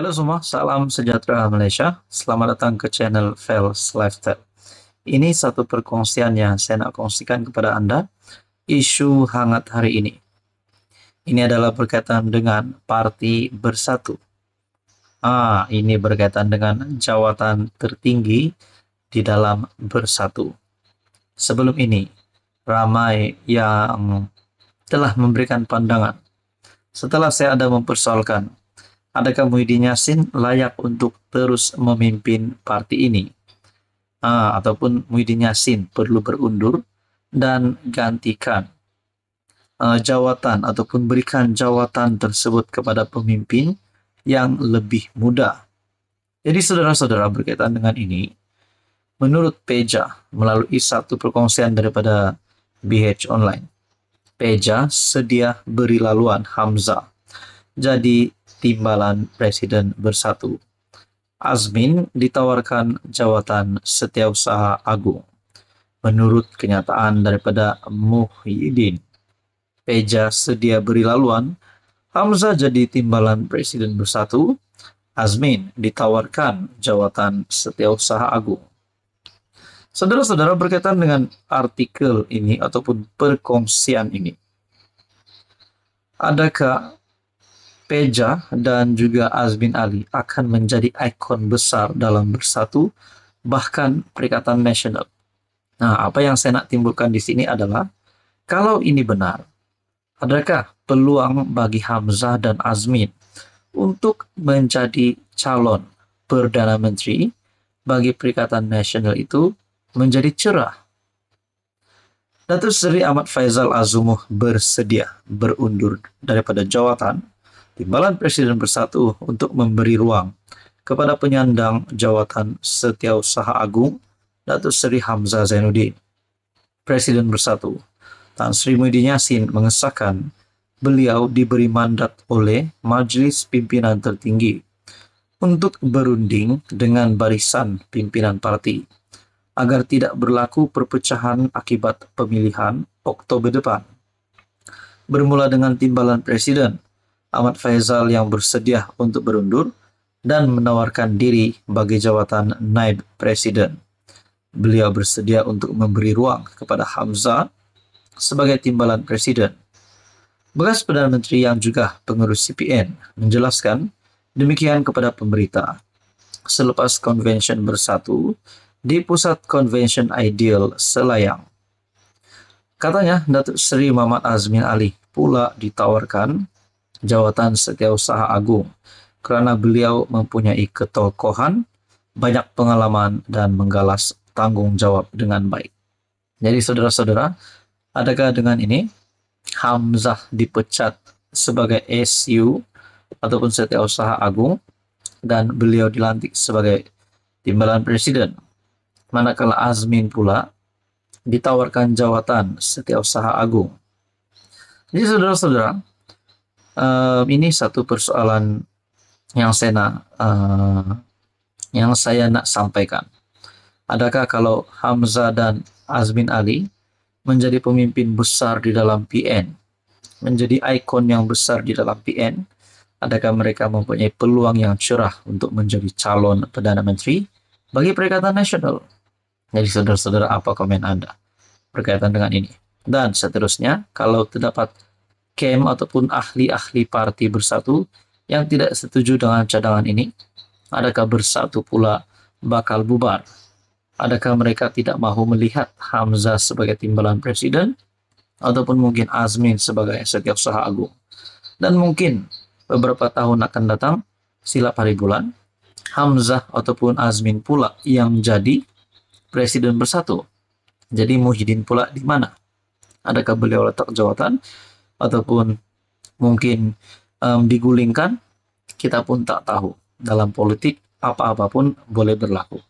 Halo semua, salam sejahtera Malaysia. Selamat datang ke channel Fels Lifestyle. Ini satu perkongsian yang saya nak kongsikan kepada Anda, isu hangat hari ini. Ini adalah berkaitan dengan Parti Bersatu. Ah, ini berkaitan dengan jawatan tertinggi di dalam Bersatu. Sebelum ini, ramai yang telah memberikan pandangan. Setelah saya ada mempersoalkan adakah Muhyiddin Yassin layak untuk terus memimpin parti ini? Ah, ataupun Muhyiddin Yassin perlu berundur dan gantikan uh, jawatan ataupun berikan jawatan tersebut kepada pemimpin yang lebih muda. Jadi saudara-saudara berkaitan dengan ini, menurut Peja melalui satu perkongsian daripada BH Online, Peja sedia beri laluan Hamzah. Jadi Timbalan Presiden Bersatu. Azmin ditawarkan jawatan Setiausaha Agung. Menurut kenyataan daripada Muhyiddin, Peja sedia beri laluan, Hamzah jadi Timbalan Presiden Bersatu, Azmin ditawarkan jawatan Setiausaha Agung. Saudara-saudara berkaitan dengan artikel ini ataupun perkongsian ini. Adakah Peja dan juga Azmin Ali akan menjadi ikon besar dalam bersatu, bahkan Perikatan Nasional. Nah, apa yang saya nak timbulkan di sini adalah, kalau ini benar, adakah peluang bagi Hamzah dan Azmin untuk menjadi calon Perdana Menteri bagi Perikatan Nasional itu menjadi cerah? Datuk Seri Ahmad Faizal Azumuh bersedia berundur daripada jawatan Timbalan Presiden bersatu untuk memberi ruang kepada penyandang jawatan Setiausaha Agung Datuk Seri Hamzah Zainuddin. Presiden bersatu, Tan Sri Muhyiddin Yassin mengesahkan beliau diberi mandat oleh Majlis Pimpinan Tertinggi untuk berunding dengan barisan pimpinan parti agar tidak berlaku perpecahan akibat pemilihan Oktober depan. Bermula dengan timbalan presiden, Ahmad Faizal yang bersedia untuk berundur dan menawarkan diri bagi jawatan naib presiden. Beliau bersedia untuk memberi ruang kepada Hamzah sebagai timbalan presiden. Bekas Perdana Menteri yang juga pengurus CPN menjelaskan demikian kepada pemerintah. Selepas convention bersatu di pusat convention ideal Selayang. Katanya Datuk Seri Muhammad Azmin Ali pula ditawarkan jawatan setiausaha agung karena beliau mempunyai ketokohan, banyak pengalaman dan menggalas tanggung jawab dengan baik. Jadi saudara-saudara, adakah dengan ini Hamzah dipecat sebagai SU ataupun setiausaha agung dan beliau dilantik sebagai timbalan presiden. Manakala Azmin pula ditawarkan jawatan setiausaha agung. Jadi saudara-saudara, um, ini satu persoalan yang saya nak, uh, yang saya nak sampaikan. Adakah kalau Hamzah dan Azmin Ali menjadi pemimpin besar di dalam PN, menjadi ikon yang besar di dalam PN, adakah mereka mempunyai peluang yang cerah untuk menjadi calon Perdana Menteri bagi Perikatan Nasional? Jadi saudara-saudara apa komen Anda berkaitan dengan ini? Dan seterusnya, kalau terdapat kem ataupun ahli-ahli parti bersatu yang tidak setuju dengan cadangan ini? Adakah bersatu pula bakal bubar? Adakah mereka tidak mahu melihat Hamzah sebagai timbalan presiden? Ataupun mungkin Azmin sebagai setiausaha agung? Dan mungkin beberapa tahun akan datang, silap hari bulan, Hamzah ataupun Azmin pula yang jadi presiden bersatu. Jadi Muhyiddin pula di mana? Adakah beliau letak jawatan ataupun mungkin um, digulingkan, kita pun tak tahu. Dalam politik, apa-apapun boleh berlaku.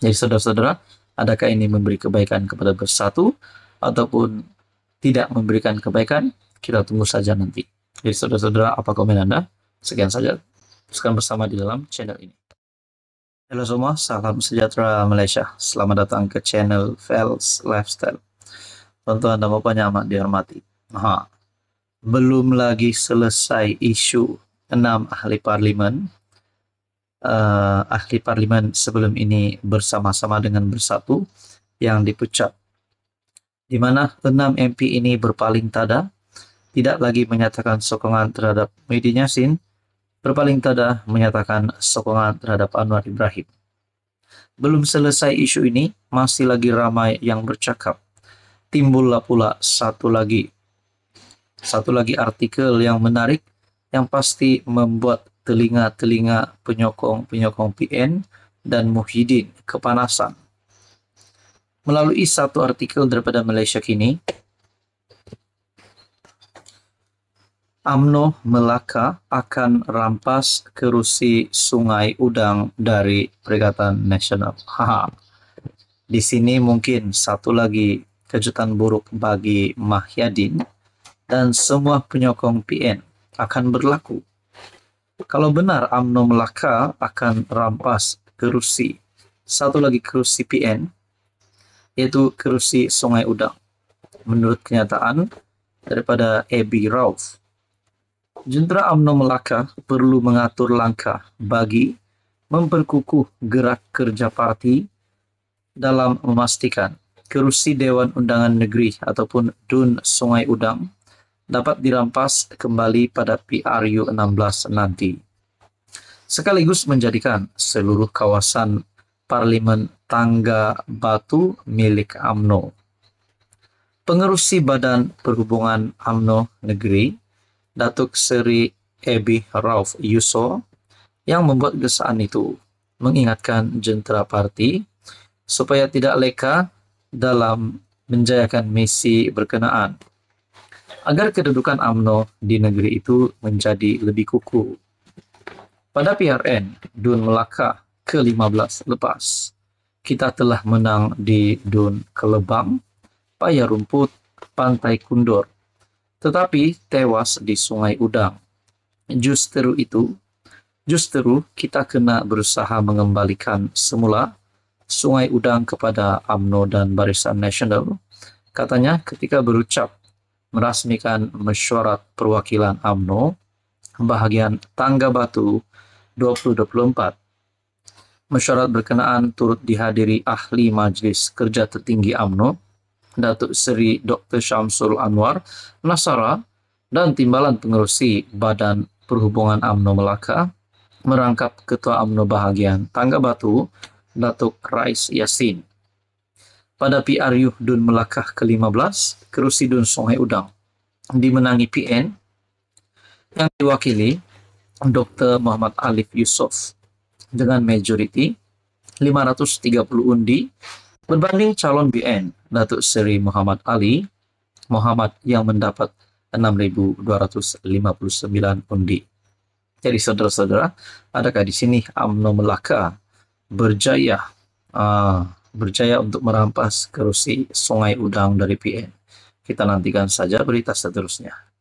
Jadi saudara-saudara, adakah ini memberi kebaikan kepada bersatu ataupun tidak memberikan kebaikan? Kita tunggu saja nanti. Jadi saudara-saudara, apa komen Anda? Sekian saja. Teruskan bersama di dalam channel ini. Halo semua, salam sejahtera Malaysia. Selamat datang ke channel Fels Lifestyle. Tentu Anda mau nyaman dihormati. Aha, belum lagi selesai isu enam ahli parlimen. Uh, ahli parlimen sebelum ini bersama-sama dengan bersatu yang dipecat. Di mana enam MP ini berpaling tada, tidak lagi menyatakan sokongan terhadap Muhyiddin Yassin, berpaling tada menyatakan sokongan terhadap Anwar Ibrahim. Belum selesai isu ini, masih lagi ramai yang bercakap. Timbullah pula satu lagi satu lagi artikel yang menarik yang pasti membuat telinga-telinga penyokong-penyokong PN dan Muhyiddin kepanasan. Melalui satu artikel daripada Malaysia Kini, AMNO Melaka akan rampas kerusi Sungai Udang dari Perikatan Nasional. Haha. Di sini mungkin satu lagi kejutan buruk bagi Mahyadin dan semua penyokong PN akan berlaku. Kalau benar UMNO Melaka akan rampas kerusi, satu lagi kerusi PN, yaitu kerusi Sungai Udang. Menurut kenyataan daripada Abi Rauf, Jentera UMNO Melaka perlu mengatur langkah bagi memperkukuh gerak kerja parti dalam memastikan kerusi Dewan Undangan Negeri ataupun DUN Sungai Udang dapat dirampas kembali pada PRU16 nanti. Sekaligus menjadikan seluruh kawasan parlimen Tangga Batu milik AMNO. Pengerusi Badan Perhubungan AMNO Negeri, Datuk Seri Ebi Rauf Yuso, yang membuat gesaan itu mengingatkan jentera parti supaya tidak leka dalam menjayakan misi berkenaan agar kedudukan AMNO di negeri itu menjadi lebih kuku. Pada PRN Dun Melaka ke-15 lepas, kita telah menang di Dun Kelebang, Paya Rumput, Pantai Kundur, tetapi tewas di Sungai Udang. Justru itu, justru kita kena berusaha mengembalikan semula Sungai Udang kepada AMNO dan Barisan Nasional. Katanya ketika berucap merasmikan mesyuarat perwakilan AMNO bahagian Tangga Batu 2024. Mesyuarat berkenaan turut dihadiri ahli Majlis Kerja Tertinggi AMNO, Datuk Seri Dr. Syamsul Anwar, Nasara, dan Timbalan Pengerusi Badan Perhubungan AMNO Melaka, merangkap Ketua AMNO Bahagian Tangga Batu, Datuk Rais Yasin pada PR Yuhdun Melakah ke-15, Dun Songhai Udang, dimenangi PN yang diwakili Dr. Muhammad Alif Yusof dengan majority 530 undi berbanding calon BN Datuk Seri Muhammad Ali Muhammad yang mendapat 6.259 undi. Jadi saudara-saudara, adakah di sini UMNO Melaka berjaya uh, berjaya untuk merampas kerusi Sungai Udang dari PN. Kita nantikan saja berita seterusnya.